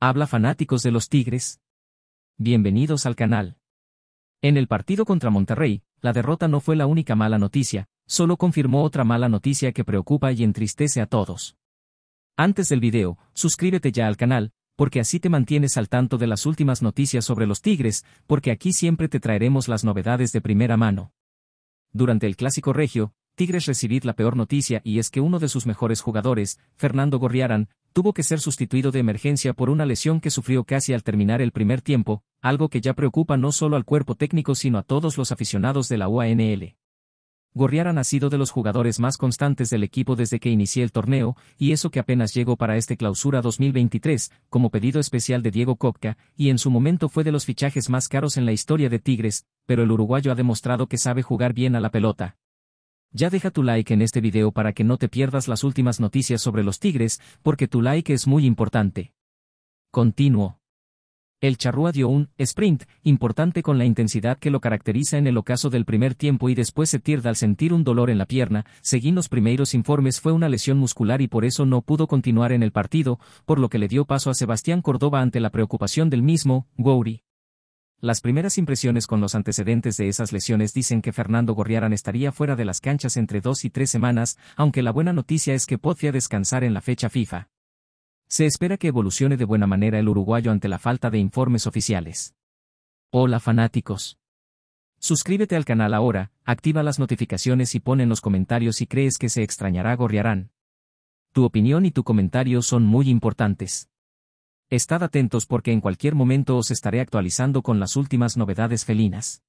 Habla fanáticos de los Tigres. Bienvenidos al canal. En el partido contra Monterrey, la derrota no fue la única mala noticia, solo confirmó otra mala noticia que preocupa y entristece a todos. Antes del video, suscríbete ya al canal, porque así te mantienes al tanto de las últimas noticias sobre los Tigres, porque aquí siempre te traeremos las novedades de primera mano. Durante el Clásico Regio, Tigres recibid la peor noticia y es que uno de sus mejores jugadores, Fernando Gorriarán, tuvo que ser sustituido de emergencia por una lesión que sufrió casi al terminar el primer tiempo, algo que ya preocupa no solo al cuerpo técnico sino a todos los aficionados de la UANL. Gorriara ha sido de los jugadores más constantes del equipo desde que inicié el torneo, y eso que apenas llegó para este clausura 2023, como pedido especial de Diego Kopka, y en su momento fue de los fichajes más caros en la historia de Tigres, pero el uruguayo ha demostrado que sabe jugar bien a la pelota, ya deja tu like en este video para que no te pierdas las últimas noticias sobre los tigres, porque tu like es muy importante. Continuo. El charrúa dio un sprint importante con la intensidad que lo caracteriza en el ocaso del primer tiempo y después se tirda al sentir un dolor en la pierna, según los primeros informes fue una lesión muscular y por eso no pudo continuar en el partido, por lo que le dio paso a Sebastián Córdoba ante la preocupación del mismo, Gouri. Las primeras impresiones con los antecedentes de esas lesiones dicen que Fernando Gorriarán estaría fuera de las canchas entre dos y tres semanas, aunque la buena noticia es que podría descansar en la fecha FIFA. Se espera que evolucione de buena manera el uruguayo ante la falta de informes oficiales. Hola fanáticos. Suscríbete al canal ahora, activa las notificaciones y pon en los comentarios si crees que se extrañará Gorriarán. Tu opinión y tu comentario son muy importantes. Estad atentos porque en cualquier momento os estaré actualizando con las últimas novedades felinas.